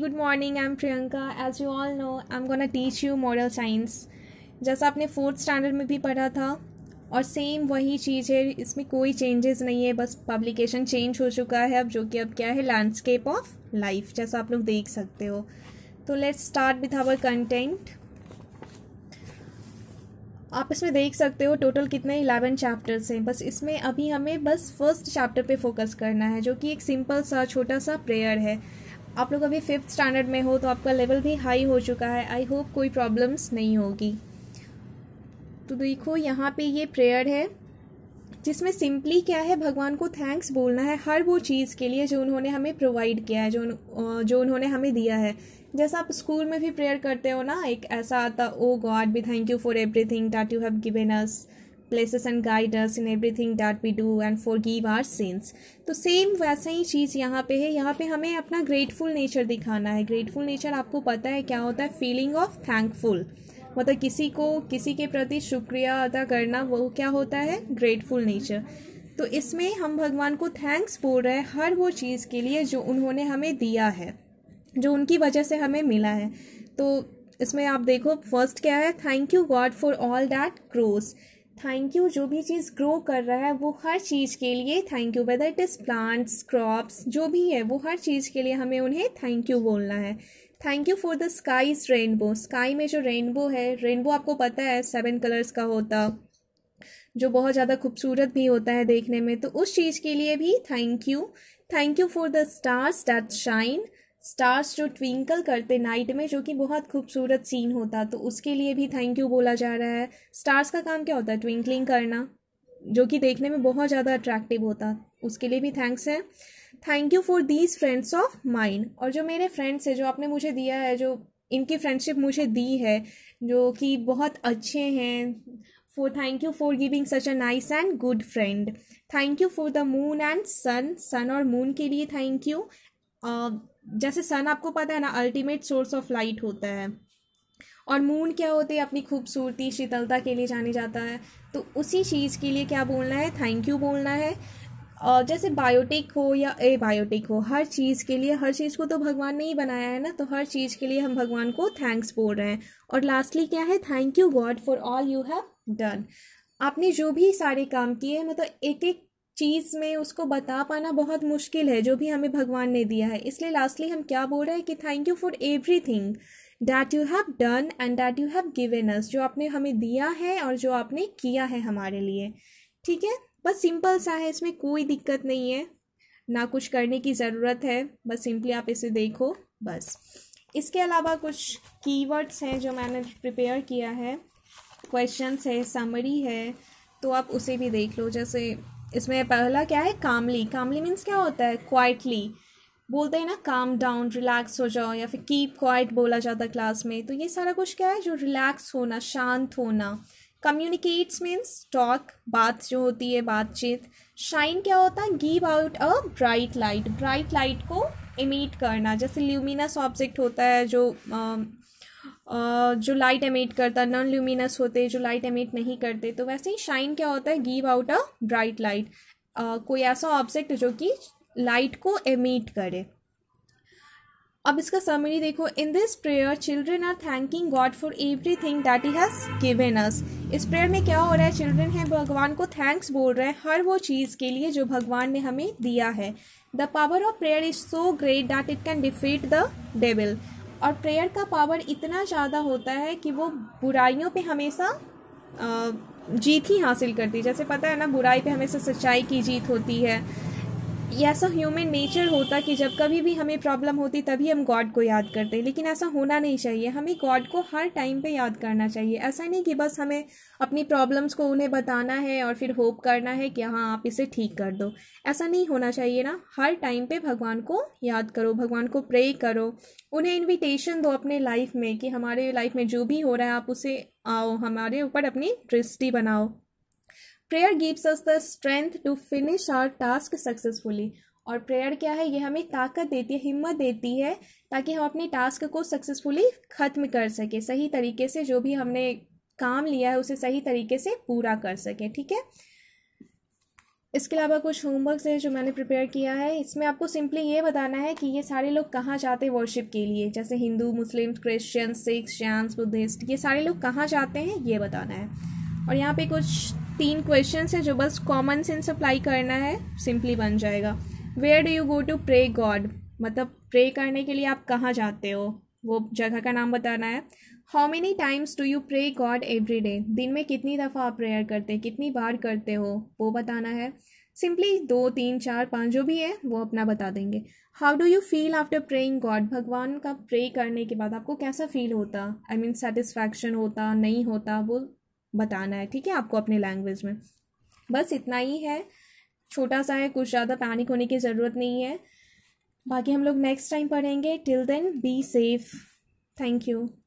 good morning I am Priyanka as you all know I am gonna teach you model science जैसा आपने fourth standard में भी पढ़ा था और सेम वही चीज़ है इसमें कोई चेंजेस नहीं है बस पब्लिकेशन चेंज हो चुका है अब जो कि अब क्या है लैंडस्केप ऑफ लाइफ जैसा आप लोग देख सकते हो तो let's start with our content आप इसमें देख सकते हो टोटल कितने इलेवन चैप्टर्स हैं बस इसमें अभी हमें बस फर्स्ट चैप्टर पे फोकस करना है जो कि एक सिंपल सा छोटा सा प्रेयर है आप लोग अभी फिफ्थ स्टैंडर्ड में हो तो आपका लेवल भी हाई हो चुका है आई होप कोई प्रॉब्लम्स नहीं होगी तो देखो यहाँ पे ये प्रेयर है जिसमें सिंपली क्या है भगवान को थैंक्स बोलना है हर वो चीज़ के लिए जो उन्होंने हमें प्रोवाइड किया है जो जो उन्होंने हमें दिया है जैसा आप स्कूल में भी प्रेयर करते हो ना एक ऐसा आता oh God be thank you for everything that you have given us blesses and guide us in everything that we do and forgive our sins तो सेम वैसा ही चीज़ यहाँ पे है यहाँ पे हमें अपना ग्रेटफुल नेचर दिखाना है ग्रेटफुल नेचर आपको पता है क्या होता है फीलिंग ऑफ थैंकफुल मतलब किसी को किसी के प्रति शुक्रिया अदा करना वो क्या होता है ग्रेटफुल नेचर तो इसमें हम भगवान को थैंक्स बोल रहे हैं हर वो चीज़ के लिए जो उन्होंने हमें दिया है जो उनकी वजह से हमें मिला है तो इसमें आप देखो फर्स्ट क्या है thank you God for all that क्रोस थैंक यू जो भी चीज़ ग्रो कर रहा है वो हर चीज़ के लिए thank you whether it is plants crops जो भी है वो हर चीज़ के लिए हमें उन्हें थैंक यू बोलना है thank you for the skies rainbow sky में जो रेनबो है रेनबो आपको पता है सेवन कलर्स का होता जो बहुत ज़्यादा खूबसूरत भी होता है देखने में तो उस चीज़ के लिए भी thank you thank you for the stars that shine stars जो ट्विंकल करते नाइट में जो कि बहुत खूबसूरत सीन होता तो उसके लिए भी थैंक यू बोला जा रहा है स्टार्स का काम क्या होता है ट्विंकलिंग करना जो कि देखने में बहुत ज़्यादा अट्रैक्टिव होता उसके लिए भी थैंक्स है thank you for these friends of mine और जो मेरे फ्रेंड्स है जो आपने मुझे दिया है जो इनकी फ्रेंडशिप मुझे दी है जो कि बहुत अच्छे हैं for thank you for giving such a nice and good friend thank you for the moon and sun sun और मून के लिए थैंक यू जैसे सन आपको पता है ना अल्टीमेट सोर्स ऑफ लाइट होता है और मून क्या होते हैं अपनी खूबसूरती शीतलता के लिए जाने जाता है तो उसी चीज़ के लिए क्या बोलना है थैंक यू बोलना है और जैसे बायोटिक हो या ए बायोटिक हो हर चीज़ के लिए हर चीज़ को तो भगवान ने ही बनाया है ना तो हर चीज़ के लिए हम भगवान को थैंक्स बोल रहे हैं और लास्टली क्या है thank you God for all you have done आपने जो भी सारे काम किए मतलब एक एक चीज़ में उसको बता पाना बहुत मुश्किल है जो भी हमें भगवान ने दिया है इसलिए लास्टली हम क्या बोल रहे हैं कि thank you for everything that you have done and that you have given us जो आपने हमें दिया है और जो आपने किया है हमारे लिए ठीक है बस सिंपल सा है इसमें कोई दिक्कत नहीं है ना कुछ करने की ज़रूरत है बस सिंपली आप इसे देखो बस इसके अलावा कुछ कीवर्ड्स हैं जो मैंने प्रिपेयर किया है क्वेश्चंस है समरी है तो आप उसे भी देख लो जैसे इसमें पहला क्या है कामली कामली मीन्स क्या होता है क्वाइटली बोलते हैं ना काम डाउन रिलैक्स हो जाओ या फिर कीप क्वाइट बोला जाता है क्लास में तो ये सारा कुछ क्या है जो रिलैक्स होना शांत होना कम्युनिकेट्स मीन्स टॉक बात जो होती है बातचीत शाइन क्या होता है give out a bright light bright light को इमिट करना जैसे ल्यूमिनस ऑब्जेक्ट होता है जो जो लाइट एमिट करता नॉन ल्यूमिनस होते जो लाइट एमिट नहीं करते तो वैसे ही शाइन क्या होता है give out a bright light कोई ऐसा ऑब्जेक्ट जो कि लाइट को एमिट करे अब इसका समरी देखो in this prayer children are thanking God for everything that he has given us इस प्रेयर में क्या हो रहा है चिल्ड्रेन है भगवान को थैंक्स बोल रहे हैं हर वो चीज़ के लिए जो भगवान ने हमें दिया है the power of prayer is so great that it can defeat the devil और प्रेयर का पावर इतना ज़्यादा होता है कि वो बुराइयों पे हमेशा जीत ही हासिल करती है जैसे पता है ना बुराई पे हमेशा सच्चाई की जीत होती है ऐसा ह्यूमन नेचर होता कि जब कभी भी हमें प्रॉब्लम होती तभी हम गॉड को याद करते लेकिन ऐसा होना नहीं चाहिए हमें गॉड को हर टाइम पे याद करना चाहिए ऐसा नहीं कि बस हमें अपनी प्रॉब्लम्स को उन्हें बताना है और फिर होप करना है कि हाँ आप इसे ठीक कर दो ऐसा नहीं होना चाहिए ना हर टाइम पे भगवान को याद करो भगवान को प्रे करो उन्हें इन्विटेशन दो अपने लाइफ में कि हमारे लाइफ में जो भी हो रहा है आप उसे आओ हमारे ऊपर अपनी दृष्टि बनाओ prayer gives us the strength to finish our task successfully और प्रेयर क्या है ये हमें ताकत देती है हिम्मत देती है ताकि हम अपने टास्क को सक्सेसफुली ख़त्म कर सके सही तरीके से जो भी हमने काम लिया है उसे सही तरीके से पूरा कर सके ठीक है इसके अलावा कुछ होमवर्क है जो मैंने प्रिपेयर किया है इसमें आपको सिंपली ये बताना है कि ये सारे लोग कहाँ जाते हैं वर्शिप के लिए जैसे Hindu Muslim Christian Sikh Jain Buddhist ये सारे लोग कहाँ जाते हैं ये बताना है और यहाँ पे कुछ तीन क्वेश्चन है जो बस कॉमन सेंस अप्लाई करना है सिंपली बन जाएगा where do you go to pray God मतलब प्रे करने के लिए आप कहाँ जाते हो वो जगह का नाम बताना है how many times do you pray God every day दिन में कितनी दफ़ा आप प्रेयर करते हैं कितनी बार करते हो वो बताना है सिंपली दो तीन चार पाँच जो भी है वो अपना बता देंगे how do you feel after praying God भगवान का प्रे करने के बाद आपको कैसा फील होता आई मीन सेटिस्फैक्शन होता नहीं होता वो बताना है ठीक है आपको अपने लैंग्वेज में बस इतना ही है छोटा सा है कुछ ज़्यादा पैनिक होने की ज़रूरत नहीं है बाकी हम लोग नेक्स्ट टाइम पढ़ेंगे till then be safe thank you